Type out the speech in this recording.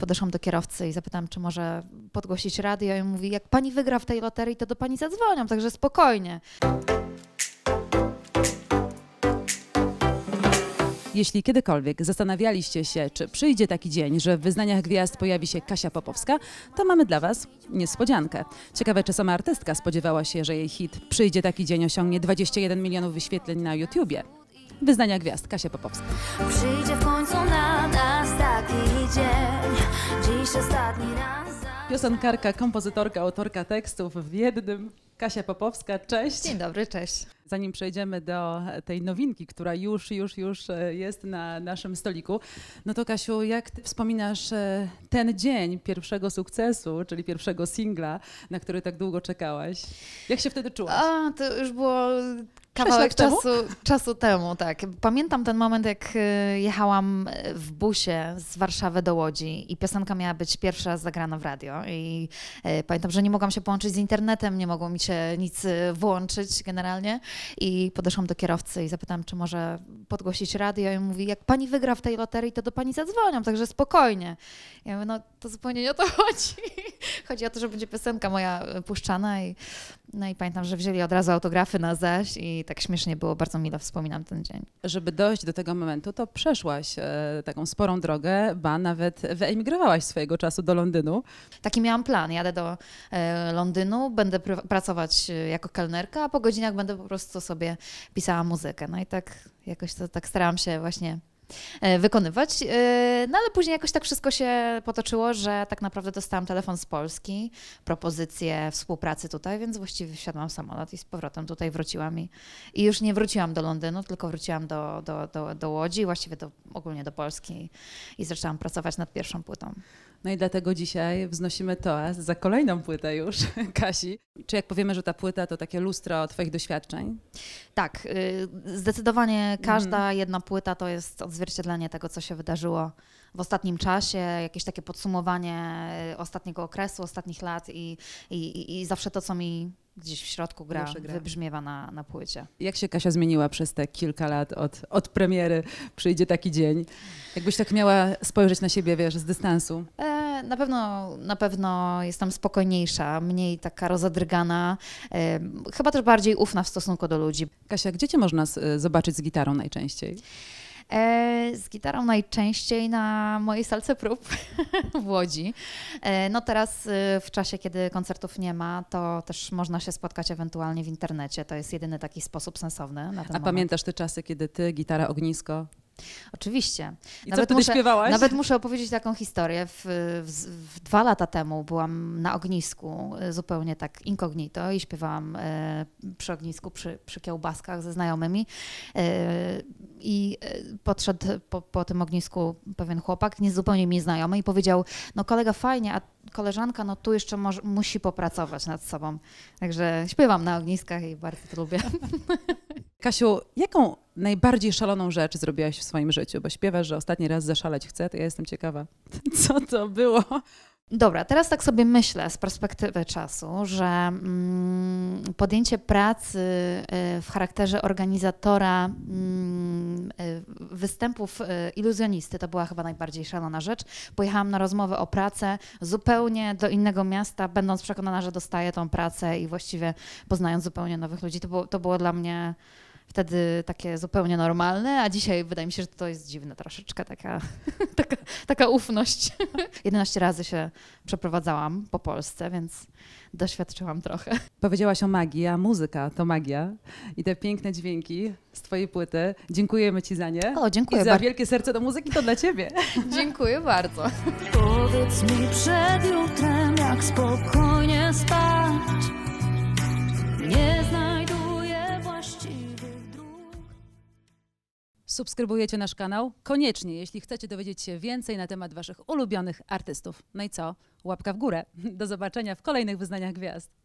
podeszłam do kierowcy i zapytałam, czy może podgłosić radio i mówi, jak pani wygra w tej loterii, to do pani zadzwonią, także spokojnie. Jeśli kiedykolwiek zastanawialiście się, czy przyjdzie taki dzień, że w Wyznaniach Gwiazd pojawi się Kasia Popowska, to mamy dla Was niespodziankę. Ciekawe, czy sama artystka spodziewała się, że jej hit Przyjdzie taki dzień osiągnie 21 milionów wyświetleń na YouTubie. Wyznania Gwiazd, Kasia Popowska. Przyjdzie w końcu na nas taki dzień, dziś ostatni raz. Piosenkarka, kompozytorka, autorka tekstów w jednym. Kasia Popowska, cześć. Dzień dobry, cześć. Zanim przejdziemy do tej nowinki, która już, już, już e, jest na naszym stoliku, no to Kasiu, jak ty wspominasz e, ten dzień pierwszego sukcesu, czyli pierwszego singla, na który tak długo czekałaś? Jak się wtedy czułaś? A, to już było Kawałek czasu temu? czasu temu, tak. Pamiętam ten moment, jak y, jechałam y, w busie z Warszawy do Łodzi i piosenka miała być pierwsza zagrana w radio. I y, pamiętam, że nie mogłam się połączyć z internetem, nie mogło mi się nic włączyć generalnie. I podeszłam do kierowcy i zapytałam, czy może podgłosić radio. I mówi, jak pani wygra w tej loterii, to do pani zadzwonią, także spokojnie. Ja mówię, no to zupełnie nie o to chodzi. Chodzi o to, że będzie piosenka moja e, puszczana i, no i pamiętam, że wzięli od razu autografy na zaś i tak śmiesznie było, bardzo mile wspominam ten dzień. Żeby dojść do tego momentu, to przeszłaś e, taką sporą drogę, ba nawet wyemigrowałaś swojego czasu do Londynu. Taki miałam plan, jadę do e, Londynu, będę pr pracować e, jako kelnerka, a po godzinach będę po prostu sobie pisała muzykę. No i tak jakoś to tak starałam się właśnie E, wykonywać. E, no ale później jakoś tak wszystko się potoczyło, że tak naprawdę dostałam telefon z Polski, propozycję współpracy tutaj, więc właściwie wsiadłam w samolot i z powrotem tutaj wróciłam i, i już nie wróciłam do Londynu, tylko wróciłam do, do, do, do Łodzi, właściwie do, ogólnie do Polski i zaczęłam pracować nad pierwszą płytą. No i dlatego dzisiaj wznosimy toast za kolejną płytę już, Kasi. Czy jak powiemy, że ta płyta to takie lustro Twoich doświadczeń? Tak, y, zdecydowanie każda mm. jedna płyta to jest odzwierciedlenie tego, co się wydarzyło w ostatnim czasie, jakieś takie podsumowanie ostatniego okresu, ostatnich lat i, i, i zawsze to, co mi gdzieś w środku gra, gra. wybrzmiewa na, na płycie. Jak się Kasia zmieniła przez te kilka lat od, od premiery? Przyjdzie taki dzień. Jakbyś tak miała spojrzeć na siebie, wiesz, z dystansu? E, na pewno, na pewno jestem spokojniejsza, mniej taka rozadrygana, e, chyba też bardziej ufna w stosunku do ludzi. Kasia, gdzie cię można z, zobaczyć z gitarą najczęściej? E, z gitarą najczęściej na mojej salce prób w Łodzi. E, no teraz e, w czasie, kiedy koncertów nie ma, to też można się spotkać ewentualnie w internecie. To jest jedyny taki sposób sensowny. Na ten A moment. pamiętasz te czasy, kiedy ty, gitara ognisko, Oczywiście. I nawet co wtedy muszę, śpiewałaś? Nawet muszę opowiedzieć taką historię. W, w, w dwa lata temu byłam na ognisku e, zupełnie tak incognito i śpiewałam e, przy ognisku, przy, przy kiełbaskach ze znajomymi. E, I e, podszedł po, po tym ognisku pewien chłopak, nie zupełnie mi znajomy, i powiedział: No, kolega, fajnie, a koleżanka, no tu jeszcze może, musi popracować nad sobą. Także śpiewam na ogniskach i bardzo to lubię. Kasiu, jaką najbardziej szaloną rzecz zrobiłaś w swoim życiu? Bo śpiewasz, że ostatni raz zaszaleć chcę, to ja jestem ciekawa, co to było. Dobra, teraz tak sobie myślę z perspektywy czasu, że mm, podjęcie pracy y, w charakterze organizatora mm, y, występów y, iluzjonisty to była chyba najbardziej szalona rzecz. Pojechałam na rozmowę o pracę zupełnie do innego miasta, będąc przekonana, że dostaję tą pracę i właściwie poznając zupełnie nowych ludzi. To było, to było dla mnie wtedy takie zupełnie normalne, a dzisiaj wydaje mi się, że to jest dziwne troszeczkę, taka, taka, taka ufność. 11 razy się przeprowadzałam po Polsce, więc doświadczyłam trochę. Powiedziałaś o magii, a muzyka to magia i te piękne dźwięki z twojej płyty. Dziękujemy ci za nie. O, dziękuję bardzo. za wielkie serce do muzyki to dla ciebie. dziękuję bardzo. Powiedz mi przed jutrem, jak spokojnie subskrybujecie nasz kanał? Koniecznie, jeśli chcecie dowiedzieć się więcej na temat Waszych ulubionych artystów. No i co? Łapka w górę. Do zobaczenia w kolejnych wyznaniach gwiazd.